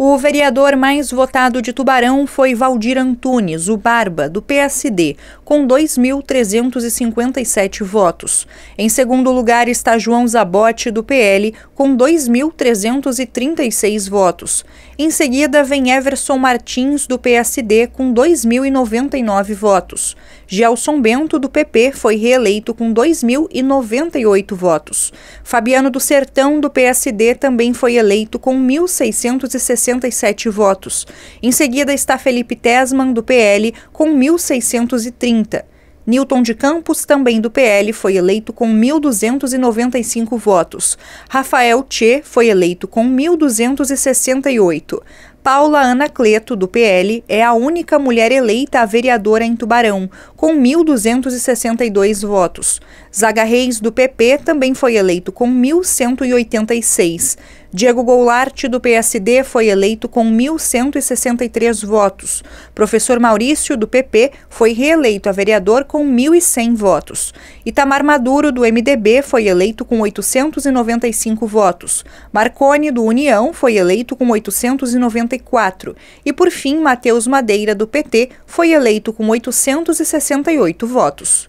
O vereador mais votado de Tubarão foi Valdir Antunes, o Barba, do PSD, com 2.357 votos. Em segundo lugar está João Zabote, do PL, com 2.336 votos. Em seguida vem Everson Martins, do PSD, com 2.099 votos. Gelson Bento, do PP, foi reeleito com 2.098 votos. Fabiano do Sertão, do PSD, também foi eleito com 1.660 1.667 votos. Em seguida está Felipe Tesman, do PL, com 1.630. Newton de Campos, também do PL, foi eleito com 1.295 votos. Rafael Tchê foi eleito com 1.268. Paula Anacleto, do PL, é a única mulher eleita a vereadora em Tubarão, com 1.262 votos. Zaga Reis, do PP, também foi eleito com 1.186. Diego Goulart, do PSD, foi eleito com 1.163 votos. Professor Maurício, do PP, foi reeleito a vereador com 1.100 votos. Itamar Maduro, do MDB, foi eleito com 895 votos. Marconi, do União, foi eleito com 894 e por fim, Matheus Madeira, do PT, foi eleito com 868 votos.